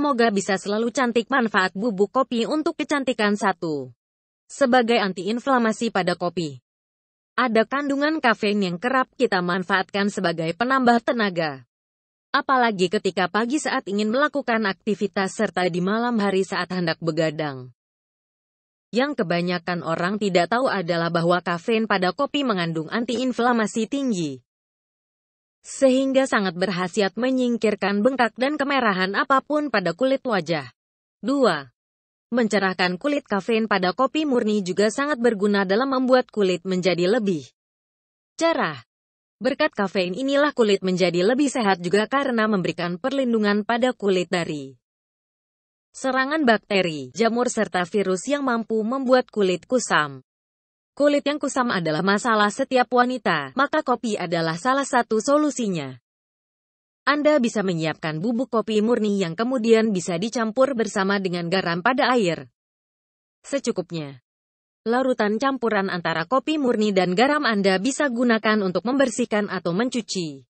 Semoga bisa selalu cantik manfaat bubuk kopi untuk kecantikan satu. Sebagai antiinflamasi pada kopi. Ada kandungan kafein yang kerap kita manfaatkan sebagai penambah tenaga. Apalagi ketika pagi saat ingin melakukan aktivitas serta di malam hari saat hendak begadang. Yang kebanyakan orang tidak tahu adalah bahwa kafein pada kopi mengandung antiinflamasi tinggi sehingga sangat berhasiat menyingkirkan bengkak dan kemerahan apapun pada kulit wajah. 2. Mencerahkan kulit kafein pada kopi murni juga sangat berguna dalam membuat kulit menjadi lebih cerah. Berkat kafein inilah kulit menjadi lebih sehat juga karena memberikan perlindungan pada kulit dari serangan bakteri, jamur serta virus yang mampu membuat kulit kusam. Kulit yang kusam adalah masalah setiap wanita, maka kopi adalah salah satu solusinya. Anda bisa menyiapkan bubuk kopi murni yang kemudian bisa dicampur bersama dengan garam pada air. Secukupnya. Larutan campuran antara kopi murni dan garam Anda bisa gunakan untuk membersihkan atau mencuci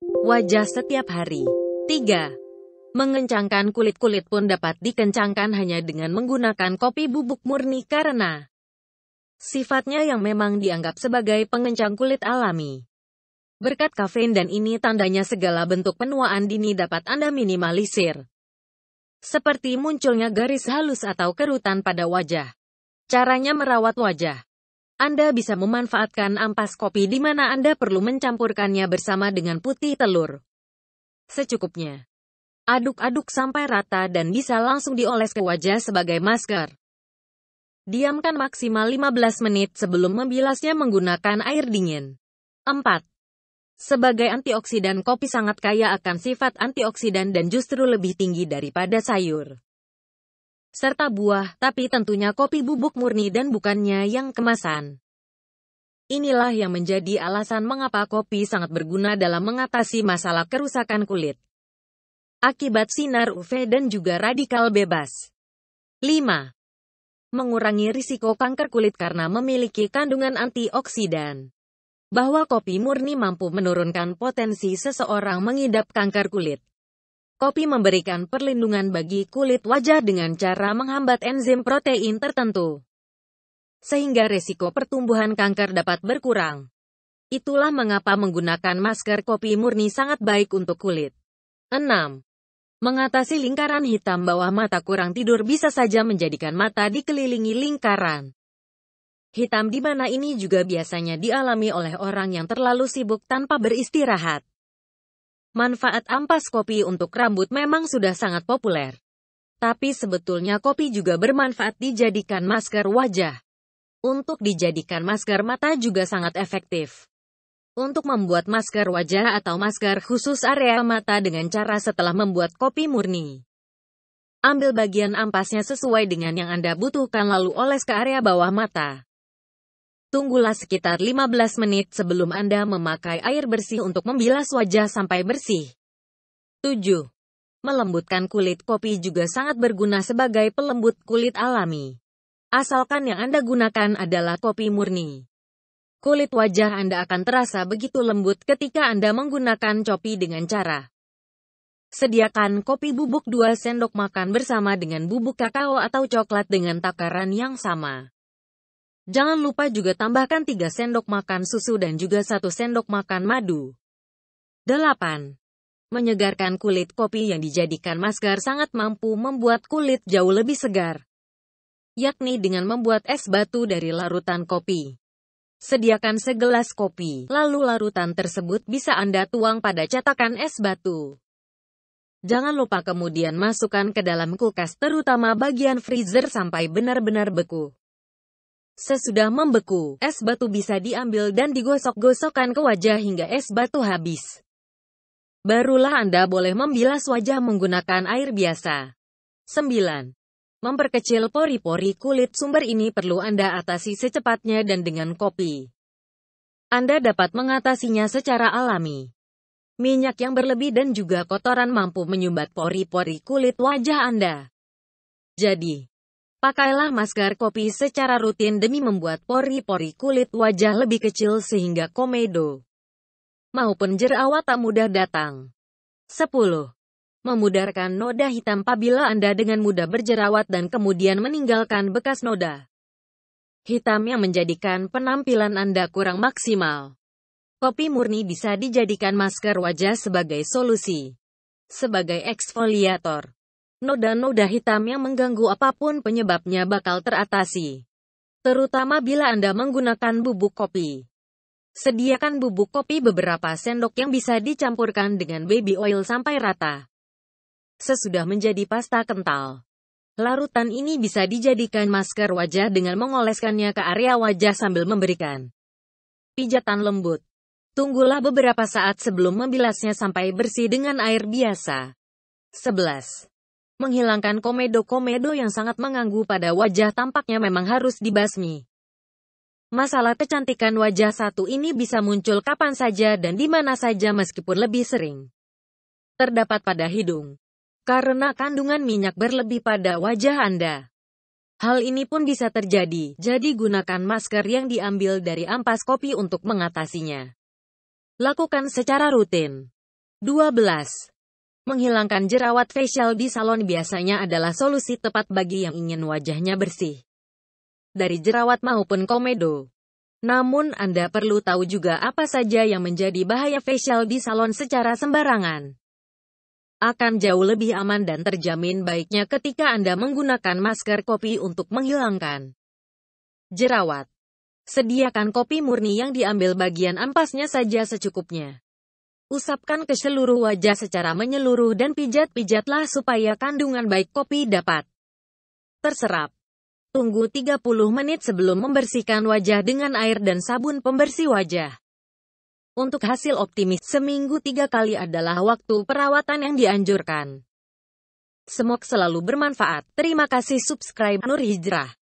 wajah setiap hari. 3. Mengencangkan kulit-kulit pun dapat dikencangkan hanya dengan menggunakan kopi bubuk murni karena Sifatnya yang memang dianggap sebagai pengencang kulit alami. Berkat kafein dan ini tandanya segala bentuk penuaan dini dapat Anda minimalisir. Seperti munculnya garis halus atau kerutan pada wajah. Caranya merawat wajah. Anda bisa memanfaatkan ampas kopi di mana Anda perlu mencampurkannya bersama dengan putih telur. Secukupnya. Aduk-aduk sampai rata dan bisa langsung dioles ke wajah sebagai masker. Diamkan maksimal 15 menit sebelum membilasnya menggunakan air dingin. 4. Sebagai antioksidan kopi sangat kaya akan sifat antioksidan dan justru lebih tinggi daripada sayur. Serta buah, tapi tentunya kopi bubuk murni dan bukannya yang kemasan. Inilah yang menjadi alasan mengapa kopi sangat berguna dalam mengatasi masalah kerusakan kulit. Akibat sinar UV dan juga radikal bebas. 5 mengurangi risiko kanker kulit karena memiliki kandungan antioksidan. Bahwa kopi murni mampu menurunkan potensi seseorang mengidap kanker kulit. Kopi memberikan perlindungan bagi kulit wajah dengan cara menghambat enzim protein tertentu. Sehingga risiko pertumbuhan kanker dapat berkurang. Itulah mengapa menggunakan masker kopi murni sangat baik untuk kulit. 6. Mengatasi lingkaran hitam bawah mata kurang tidur bisa saja menjadikan mata dikelilingi lingkaran hitam di mana ini juga biasanya dialami oleh orang yang terlalu sibuk tanpa beristirahat. Manfaat ampas kopi untuk rambut memang sudah sangat populer. Tapi sebetulnya kopi juga bermanfaat dijadikan masker wajah. Untuk dijadikan masker mata juga sangat efektif untuk membuat masker wajah atau masker khusus area mata dengan cara setelah membuat kopi murni. Ambil bagian ampasnya sesuai dengan yang Anda butuhkan lalu oles ke area bawah mata. Tunggulah sekitar 15 menit sebelum Anda memakai air bersih untuk membilas wajah sampai bersih. 7. Melembutkan kulit kopi juga sangat berguna sebagai pelembut kulit alami asalkan yang Anda gunakan adalah kopi murni kulit wajah Anda akan terasa begitu lembut ketika Anda menggunakan copi dengan cara Sediakan kopi bubuk 2 sendok makan bersama dengan bubuk kakao atau coklat dengan takaran yang sama. Jangan lupa juga tambahkan 3 sendok makan susu dan juga 1 sendok makan madu. 8. Menyegarkan kulit kopi yang dijadikan masker sangat mampu membuat kulit jauh lebih segar. Yakni dengan membuat es batu dari larutan kopi. Sediakan segelas kopi, lalu larutan tersebut bisa Anda tuang pada cetakan es batu. Jangan lupa kemudian masukkan ke dalam kulkas terutama bagian freezer sampai benar-benar beku. Sesudah membeku, es batu bisa diambil dan digosok-gosokkan ke wajah hingga es batu habis. Barulah Anda boleh membilas wajah menggunakan air biasa. 9. Memperkecil pori-pori kulit sumber ini perlu Anda atasi secepatnya dan dengan kopi. Anda dapat mengatasinya secara alami. Minyak yang berlebih dan juga kotoran mampu menyumbat pori-pori kulit wajah Anda. Jadi, pakailah masker kopi secara rutin demi membuat pori-pori kulit wajah lebih kecil sehingga komedo maupun jerawat tak mudah datang. 10 memudarkan noda hitam apabila Anda dengan mudah berjerawat dan kemudian meninggalkan bekas noda hitam yang menjadikan penampilan Anda kurang maksimal. Kopi murni bisa dijadikan masker wajah sebagai solusi. Sebagai eksfoliator, noda-noda hitam yang mengganggu apapun penyebabnya bakal teratasi. Terutama bila Anda menggunakan bubuk kopi. Sediakan bubuk kopi beberapa sendok yang bisa dicampurkan dengan baby oil sampai rata sesudah menjadi pasta kental. Larutan ini bisa dijadikan masker wajah dengan mengoleskannya ke area wajah sambil memberikan pijatan lembut. Tunggulah beberapa saat sebelum membilasnya sampai bersih dengan air biasa. 11. Menghilangkan komedo-komedo yang sangat mengganggu pada wajah tampaknya memang harus dibasmi. Masalah kecantikan wajah satu ini bisa muncul kapan saja dan di mana saja meskipun lebih sering terdapat pada hidung, karena kandungan minyak berlebih pada wajah Anda. Hal ini pun bisa terjadi, jadi gunakan masker yang diambil dari ampas kopi untuk mengatasinya. Lakukan secara rutin. 12. Menghilangkan jerawat facial di salon biasanya adalah solusi tepat bagi yang ingin wajahnya bersih. Dari jerawat maupun komedo. Namun Anda perlu tahu juga apa saja yang menjadi bahaya facial di salon secara sembarangan akan jauh lebih aman dan terjamin baiknya ketika Anda menggunakan masker kopi untuk menghilangkan jerawat. Sediakan kopi murni yang diambil bagian ampasnya saja secukupnya. Usapkan ke seluruh wajah secara menyeluruh dan pijat-pijatlah supaya kandungan baik kopi dapat terserap. Tunggu 30 menit sebelum membersihkan wajah dengan air dan sabun pembersih wajah. Untuk hasil optimis, seminggu tiga kali adalah waktu perawatan yang dianjurkan. Semoga selalu bermanfaat. Terima kasih subscribe Nur Hijrah.